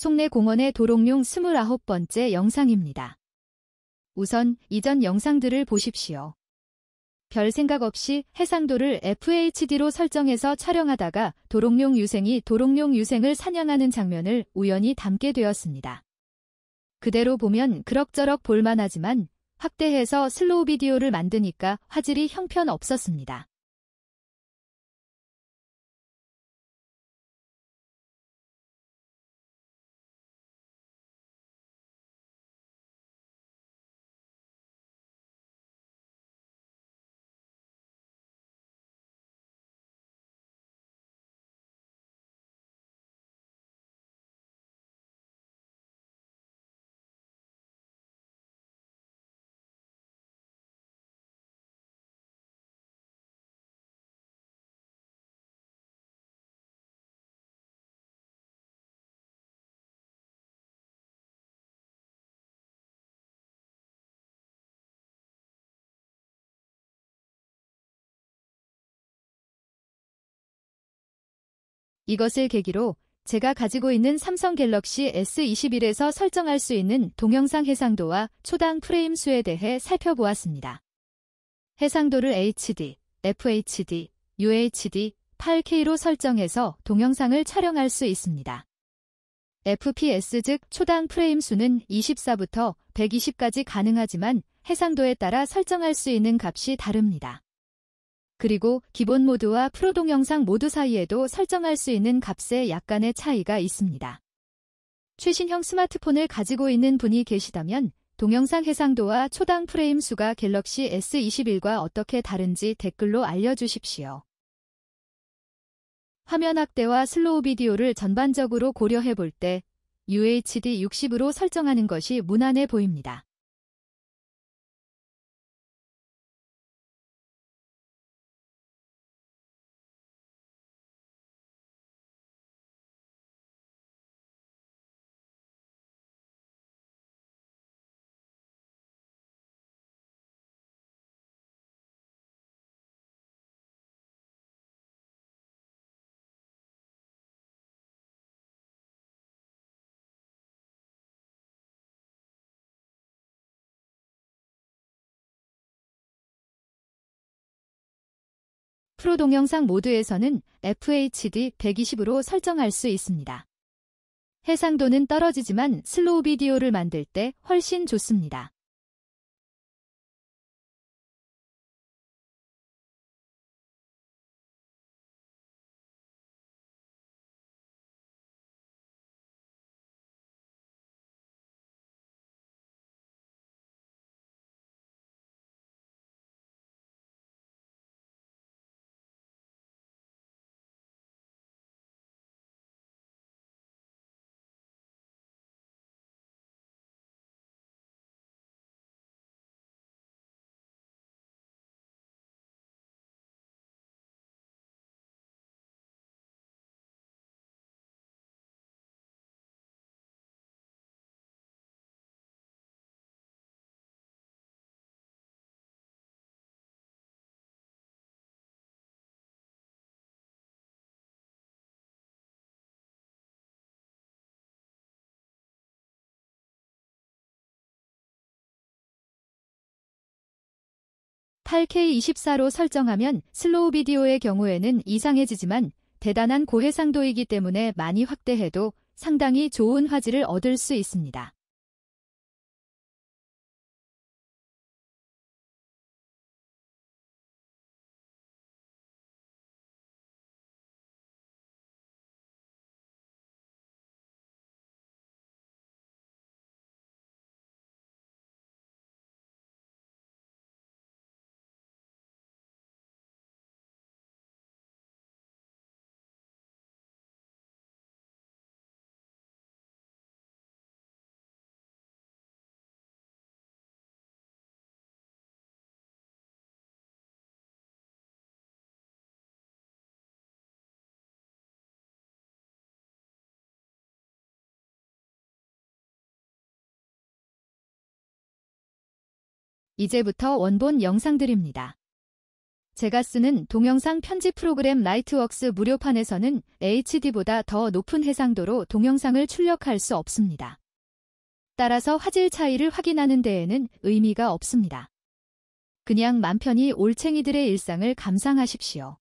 송내 공원의 도롱뇽 29번째 영상입니다. 우선 이전 영상들을 보십시오. 별 생각 없이 해상도를 FHD로 설정해서 촬영하다가 도롱뇽 유생이 도롱뇽 유생을 사냥하는 장면을 우연히 담게 되었습니다. 그대로 보면 그럭저럭 볼만하지만 확대해서 슬로우 비디오를 만드니까 화질이 형편없었습니다. 이것을 계기로 제가 가지고 있는 삼성 갤럭시 S21에서 설정할 수 있는 동영상 해상도와 초당 프레임 수에 대해 살펴보았습니다. 해상도를 HD, FHD, UHD, 8K로 설정해서 동영상을 촬영할 수 있습니다. FPS 즉 초당 프레임 수는 24부터 120까지 가능하지만 해상도에 따라 설정할 수 있는 값이 다릅니다. 그리고 기본 모드와 프로 동영상 모드 사이에도 설정할 수 있는 값에 약간의 차이가 있습니다. 최신형 스마트폰을 가지고 있는 분이 계시다면 동영상 해상도와 초당 프레임 수가 갤럭시 S21과 어떻게 다른지 댓글로 알려주십시오. 화면 확대와 슬로우 비디오를 전반적으로 고려해 볼 때 UHD 60으로 설정하는 것이 무난해 보입니다. 프로 동영상 모드에서는 FHD 120으로 설정할 수 있습니다. 해상도는 떨어지지만 슬로우 비디오를 만들 때 훨씬 좋습니다. 8K24로 설정하면 슬로우 비디오의 경우에는 이상해지지만 대단한 고해상도이기 때문에 많이 확대해도 상당히 좋은 화질을 얻을 수 있습니다. 이제부터 원본 영상들입니다. 제가 쓰는 동영상 편집 프로그램 라이트웍스 무료판에서는 HD보다 더 높은 해상도로 동영상을 출력할 수 없습니다. 따라서 화질 차이를 확인하는 데에는 의미가 없습니다. 그냥 맘 편히 올챙이들의 일상을 감상하십시오.